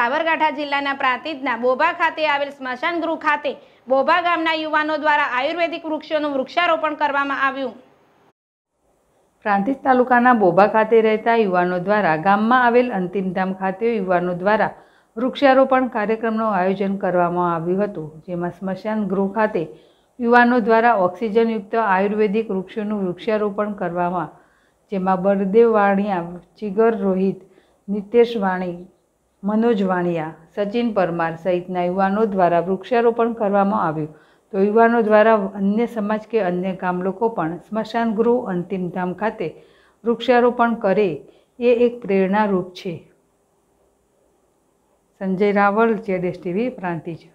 સાબરકાંઠા જિલ્લાના પ્રાંતિજના બોભા ખાતે આવેલ સ્મશાન ગૃહ ખાતે બોભા ગામના યુવાનો દ્વારા આયુર્વેદિક વૃક્ષોનું વૃક્ષારોપણ કરવામાં આવ્યું પ્રાંતિજ તાલુકાના બોભા ખાતે રહેતા યુવાનો દ્વારા ગામમાં આવેલ અંતિમધામ ખાતે યુવાનો દ્વારા વૃક્ષારોપણ કાર્યક્રમનું આયોજન કરવામાં આવ્યું હતું જેમાં સ્મશાન ગૃહ ખાતે યુવાનો દ્વારા ઓક્સિજનયુક્ત આયુર્વેદિક વૃક્ષોનું વૃક્ષારોપણ કરવામાં જેમાં બળદેવ વાણિયા ચિગર રોહિત નિતેશ વાણી મનોજ વાણિયા સચિન પરમાર સહિતના યુવાનો દ્વારા વૃક્ષારોપણ કરવામાં આવ્યું તો યુવાનો દ્વારા અન્ય સમાજ કે અન્ય ગામ લોકો પણ સ્મશાન ગૃહ અંતિમધામ ખાતે વૃક્ષારોપણ કરે એ એક પ્રેરણારૂપ છે સંજય રાવલ જેડેસ ટીવી પ્રાંતિજ